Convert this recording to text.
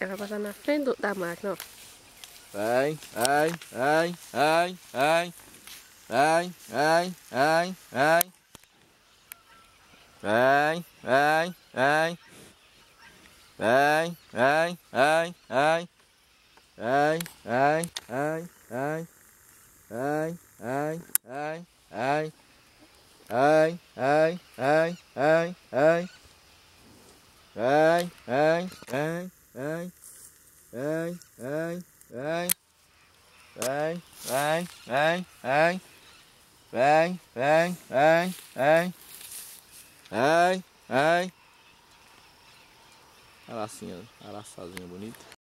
Ela vai passar na frente do, da máquina, ó. Vai, vai, vai, vai, vai. Vai, vai, vai, vai. Vai, vai, vai. Vai, vai, vai, vai. Vai, vai, vai, vai. Vai, vai, vai, vai. Vai, vai, vai, vai, vai. Vai, vai, vai. Vem, vem, vem. Vem, vem, vem, vem. Vem, vem, vem, vem. Vem, vem. vem, vem, bonita.